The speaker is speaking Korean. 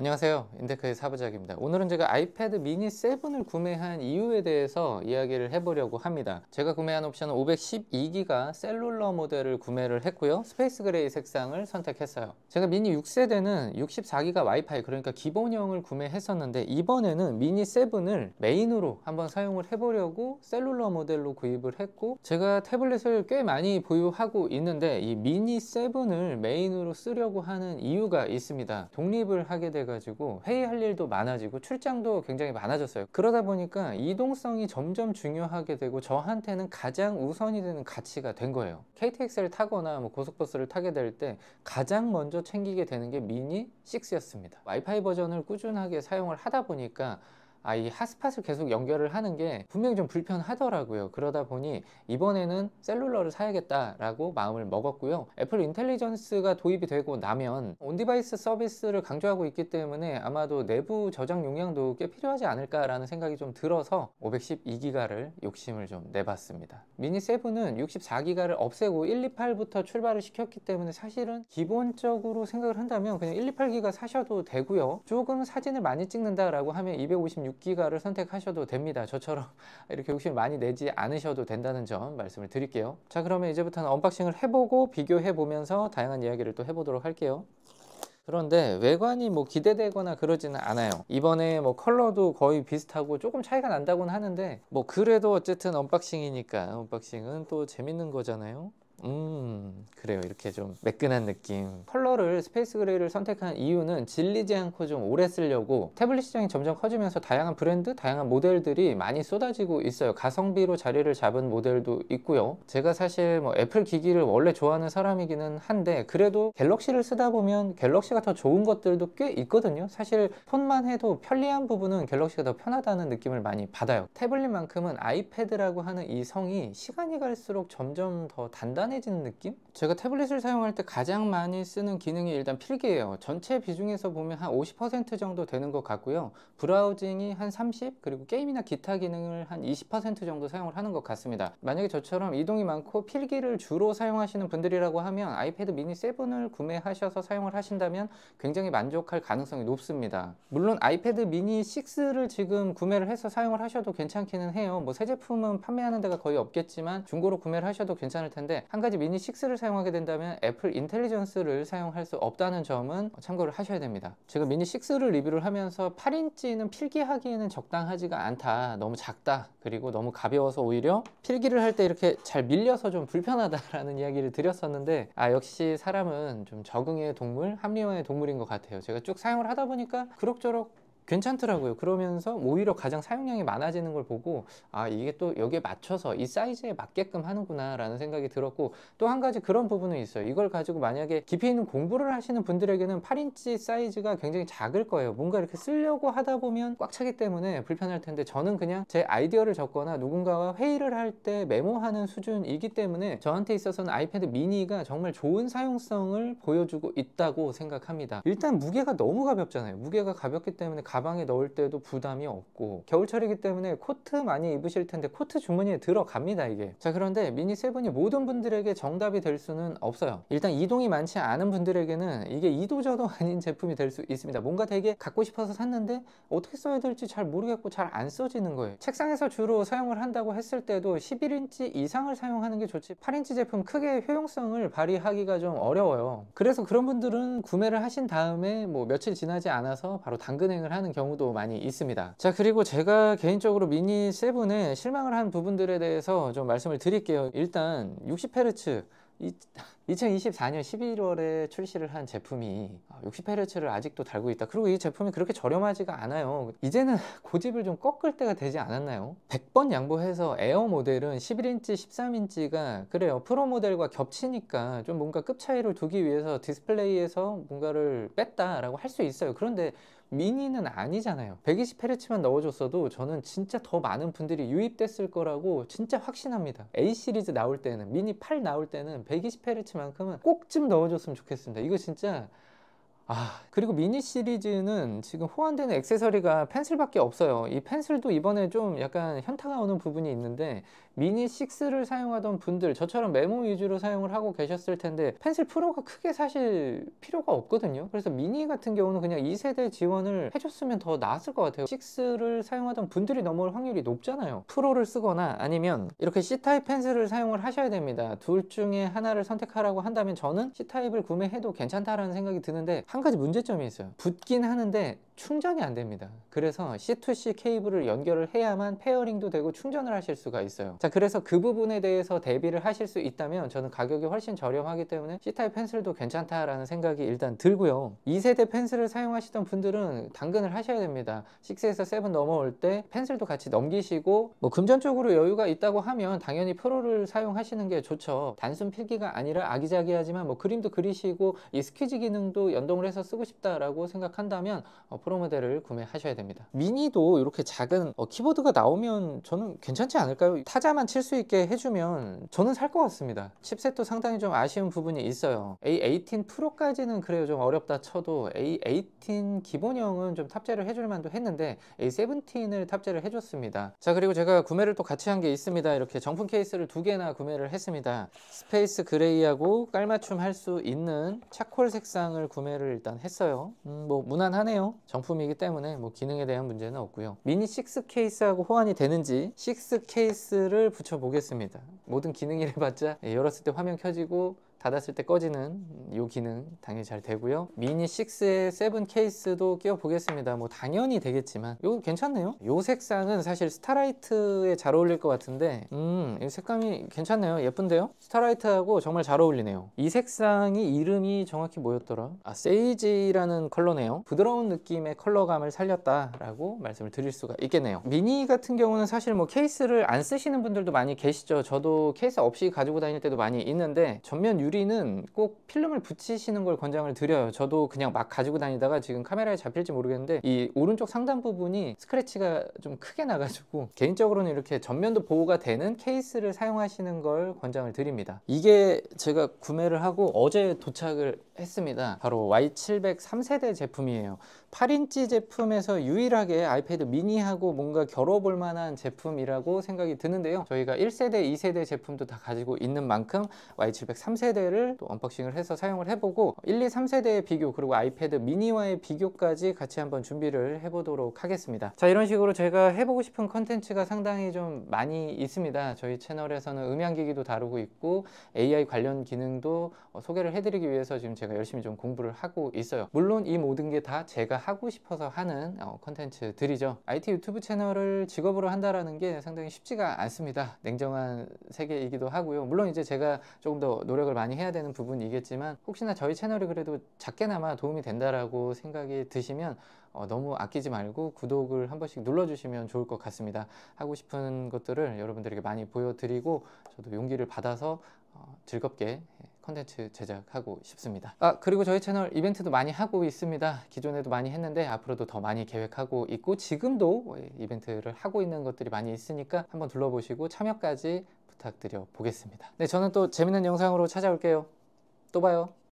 안녕하세요. 인데크의 사부작입니다. 오늘은 제가 아이패드 미니 7을 구매한 이유에 대해서 이야기를 해보려고 합니다. 제가 구매한 옵션은 512기가 셀룰러 모델을 구매를 했고요. 스페이스 그레이 색상을 선택했어요. 제가 미니 6세대는 64기가 와이파이 그러니까 기본형을 구매했었는데 이번에는 미니 7을 메인으로 한번 사용을 해보려고 셀룰러 모델로 구입을 했고 제가 태블릿을 꽤 많이 보유하고 있는데 이 미니 7을 메인으로 쓰려고 하는 이유가 있습니다. 독립을 하게 되고 돼가지고 회의할 일도 많아지고 출장도 굉장히 많아졌어요. 그러다 보니까 이동성이 점점 중요하게 되고 저한테는 가장 우선이 되는 가치가 된 거예요. KTX를 타거나 뭐 고속버스를 타게 될 때 가장 먼저 챙기게 되는 게 미니 6였습니다. 와이파이 버전을 꾸준하게 사용을 하다 보니까 아, 이 핫스팟을 계속 연결을 하는 게 분명히 좀 불편하더라고요. 그러다 보니 이번에는 셀룰러를 사야겠다라고 마음을 먹었고요. 애플 인텔리전스가 도입이 되고 나면 온디바이스 서비스를 강조하고 있기 때문에 아마도 내부 저장 용량도 꽤 필요하지 않을까라는 생각이 좀 들어서 512기가를 욕심을 좀 내봤습니다. 미니 7은 64기가를 없애고 128부터 출발을 시켰기 때문에 사실은 기본적으로 생각을 한다면 그냥 128기가 사셔도 되고요. 조금 사진을 많이 찍는다라고 하면 256 6기가를 선택하셔도 됩니다. 저처럼 이렇게 욕심 많이 내지 않으셔도 된다는 점 말씀을 드릴게요. 자 그러면 이제부터는 언박싱을 해보고 비교해보면서 다양한 이야기를 또 해보도록 할게요. 그런데 외관이 뭐 기대되거나 그러지는 않아요 이번에 뭐 컬러도 거의 비슷하고 조금 차이가 난다고는 하는데 뭐 그래도 어쨌든 언박싱이니까 언박싱은 또 재밌는 거잖아요 음 그래요 이렇게 좀 매끈한 느낌 컬러를 스페이스 그레이를 선택한 이유는 질리지 않고 좀 오래 쓰려고 태블릿 시장이 점점 커지면서 다양한 브랜드 다양한 모델들이 많이 쏟아지고 있어요 가성비로 자리를 잡은 모델도 있고요 제가 사실 뭐 애플 기기를 원래 좋아하는 사람이기는 한데 그래도 갤럭시를 쓰다 보면 갤럭시가 더 좋은 것들도 꽤 있거든요 사실 폰만 해도 편리한 부분은 갤럭시가 더 편하다는 느낌을 많이 받아요 태블릿만큼은 아이패드라고 하는 이 성이 시간이 갈수록 점점 더 단단 단단해지는 느낌? 제가 태블릿을 사용할 때 가장 많이 쓰는 기능이 일단 필기예요. 전체 비중에서 보면 한 50% 정도 되는 것 같고요. 브라우징이 한 30, 그리고 게임이나 기타 기능을 한 20% 정도 사용을 하는 것 같습니다. 만약에 저처럼 이동이 많고 필기를 주로 사용하시는 분들이라고 하면 아이패드 미니 7을 구매하셔서 사용을 하신다면 굉장히 만족할 가능성이 높습니다. 물론 아이패드 미니 6를 지금 구매를 해서 사용을 하셔도 괜찮기는 해요. 뭐 새 제품은 판매하는 데가 거의 없겠지만 중고로 구매를 하셔도 괜찮을 텐데 한한 가지 미니 6를 사용하게 된다면 애플 인텔리전스를 사용할 수 없다는 점은 참고를 하셔야 됩니다 지금 미니 6를 리뷰를 하면서 8인치는 필기하기에는 적당하지가 않다 너무 작다 그리고 너무 가벼워서 오히려 필기를 할 때 이렇게 잘 밀려서 좀 불편하다라는 이야기를 드렸었는데 아 역시 사람은 좀 적응의 동물 합리화의 동물인 것 같아요 제가 쭉 사용을 하다 보니까 그럭저럭 괜찮더라고요. 그러면서 오히려 가장 사용량이 많아지는 걸 보고 아 이게 또 여기에 맞춰서 이 사이즈에 맞게끔 하는구나 라는 생각이 들었고 또 한 가지 그런 부분은 있어요. 이걸 가지고 만약에 깊이 있는 공부를 하시는 분들에게는 8인치 사이즈가 굉장히 작을 거예요. 뭔가 이렇게 쓰려고 하다 보면 꽉 차기 때문에 불편할 텐데 저는 그냥 제 아이디어를 적거나 누군가와 회의를 할 때 메모하는 수준이기 때문에 저한테 있어서는 아이패드 미니가 정말 좋은 사용성을 보여주고 있다고 생각합니다. 일단 무게가 너무 가볍잖아요. 무게가 가볍기 때문에 가 가방에 넣을 때도 부담이 없고 겨울철이기 때문에 코트 많이 입으실 텐데 코트 주머니에 들어갑니다 이게 자 그런데 미니 세븐이 모든 분들에게 정답이 될 수는 없어요 일단 이동이 많지 않은 분들에게는 이게 이도저도 아닌 제품이 될 수 있습니다 뭔가 되게 갖고 싶어서 샀는데 어떻게 써야 될지 잘 모르겠고 잘 안 써지는 거예요 책상에서 주로 사용을 한다고 했을 때도 11인치 이상을 사용하는 게 좋지 8인치 제품 크게 효용성을 발휘하기가 좀 어려워요 그래서 그런 분들은 구매를 하신 다음에 뭐 며칠 지나지 않아서 바로 당근행을 하는 하는 경우도 많이 있습니다 자 그리고 제가 개인적으로 미니 7에 실망을 한 부분들에 대해서 좀 말씀을 드릴게요 일단 60Hz 이 2024년 11월에 출시를 한 제품이 60Hz를 아, 아직도 달고 있다. 그리고 이 제품이 그렇게 저렴하지가 않아요. 이제는 고집을 좀 꺾을 때가 되지 않았나요? 100번 양보해서 에어 모델은 11인치, 13인치가 그래요. 프로 모델과 겹치니까 좀 뭔가 급 차이를 두기 위해서 디스플레이에서 뭔가를 뺐다라고 할 수 있어요. 그런데 미니는 아니잖아요 120Hz만 넣어줬어도 저는 진짜 더 많은 분들이 유입됐을 거라고 진짜 확신합니다 A 시리즈 나올 때는 미니 8 나올 때는 120Hz 만큼은 꼭 좀 넣어줬으면 좋겠습니다. 이거 진짜 아 그리고 미니 시리즈는 지금 호환되는 액세서리가 펜슬밖에 없어요 이 펜슬도 이번에 좀 약간 현타가 오는 부분이 있는데 미니 6를 사용하던 분들 저처럼 메모 위주로 사용을 하고 계셨을 텐데 펜슬 프로가 크게 사실 필요가 없거든요 그래서 미니 같은 경우는 그냥 2세대 지원을 해줬으면 더 나았을 것 같아요 6를 사용하던 분들이 넘어올 확률이 높잖아요 프로를 쓰거나 아니면 이렇게 C타입 펜슬을 사용을 하셔야 됩니다 둘 중에 하나를 선택하라고 한다면 저는 C타입을 구매해도 괜찮다라는 생각이 드는데 한 가지 문제점 차이점이 있어요. 붙긴 하는데 충전이 안 됩니다 그래서 C2C 케이블을 연결을 해야만 페어링도 되고 충전을 하실 수가 있어요 자 그래서 그 부분에 대해서 대비를 하실 수 있다면 저는 가격이 훨씬 저렴하기 때문에 C타입 펜슬도 괜찮다라는 생각이 일단 들고요 2세대 펜슬을 사용하시던 분들은 당근을 하셔야 됩니다 6에서 7 넘어올 때 펜슬도 같이 넘기시고 뭐 금전 적으로 여유가 있다고 하면 당연히 프로를 사용하시는 게 좋죠 단순 필기가 아니라 아기자기하지만 뭐 그림도 그리시고 이 스퀴즈 기능도 연동을 해서 쓰고 싶다라고 생각한다면 어, 프로 모델을 구매하셔야 됩니다 미니도 이렇게 작은 어, 키보드가 나오면 저는 괜찮지 않을까요? 타자만 칠 수 있게 해주면 저는 살 것 같습니다 칩셋도 상당히 좀 아쉬운 부분이 있어요 A18 프로까지는 그래요 좀 어렵다 쳐도 A18 기본형은 좀 탑재를 해줄 만도 했는데 A17을 탑재를 해줬습니다 자 그리고 제가 구매를 또 같이 한 게 있습니다 이렇게 정품 케이스를 두 개나 구매를 했습니다 스페이스 그레이하고 깔맞춤 할 수 있는 차콜 색상을 구매를 일단 했어요 음, 뭐 무난하네요 정품이기 때문에 뭐 기능에 대한 문제는 없고요 미니 6 케이스하고 호환이 되는지 6 케이스를 붙여 보겠습니다 모든 기능이래 봤자 예, 열었을 때 화면 켜지고 닫았을 때 꺼지는 이 기능 당연히 잘 되고요 미니 6의 7 케이스도 끼워 보겠습니다 뭐 당연히 되겠지만 이거 괜찮네요 이 색상은 사실 스타라이트에 잘 어울릴 것 같은데 음 색감이 괜찮네요 예쁜데요 스타라이트하고 정말 잘 어울리네요 이 색상이 이름이 정확히 뭐였더라 아 세이지라는 컬러네요 부드러운 느낌의 컬러감을 살렸다 라고 말씀을 드릴 수가 있겠네요 미니 같은 경우는 사실 뭐 케이스를 안 쓰시는 분들도 많이 계시죠 저도 케이스 없이 가지고 다닐 때도 많이 있는데 전면 유 유리는 꼭 필름을 붙이시는 걸 권장을 드려요 저도 그냥 막 가지고 다니다가 지금 카메라에 잡힐지 모르겠는데 이 오른쪽 상단 부분이 스크래치가 좀 크게 나가지고 개인적으로는 이렇게 전면도 보호가 되는 케이스를 사용하시는 걸 권장을 드립니다 이게 제가 구매를 하고 어제 도착을 했습니다 바로 Y700 3세대 제품이에요 8인치 제품에서 유일하게 아이패드 미니하고 뭔가 겨뤄볼 만한 제품이라고 생각이 드는데요 저희가 1세대, 2세대 제품도 다 가지고 있는 만큼 Y703세대를 0또 언박싱을 해서 사용을 해보고 1, 2, 3세대의 비교 그리고 아이패드 미니와의 비교까지 같이 한번 준비를 해보도록 하겠습니다 자 이런 식으로 제가 해보고 싶은 컨텐츠가 상당히 좀 많이 있습니다 저희 채널에서는 음향기기도 다루고 있고 AI 관련 기능도 어, 소개를 해드리기 위해서 지금 제가 열심히 좀 공부를 하고 있어요 물론 이 모든 게 다 제가 하고 싶어서 하는 어, 컨텐츠들이죠 IT 유튜브 채널을 직업으로 한다라는 게 상당히 쉽지가 않습니다 냉정한 세계이기도 하고요 물론 이제 제가 조금 더 노력을 많이 해야 되는 부분이겠지만 혹시나 저희 채널이 그래도 작게나마 도움이 된다라고 생각이 드시면 어, 너무 아끼지 말고 구독을 한 번씩 눌러주시면 좋을 것 같습니다 하고 싶은 것들을 여러분들에게 많이 보여드리고 저도 용기를 받아서 어, 즐겁게 예, 컨텐츠 제작하고 싶습니다 아 그리고 저희 채널 이벤트도 많이 하고 있습니다 기존에도 많이 했는데 앞으로도 더 많이 계획하고 있고 지금도 이벤트를 하고 있는 것들이 많이 있으니까 한번 둘러보시고 참여까지 부탁드려 보겠습니다 네 저는 또 재밌는 영상으로 찾아올게요 또 봐요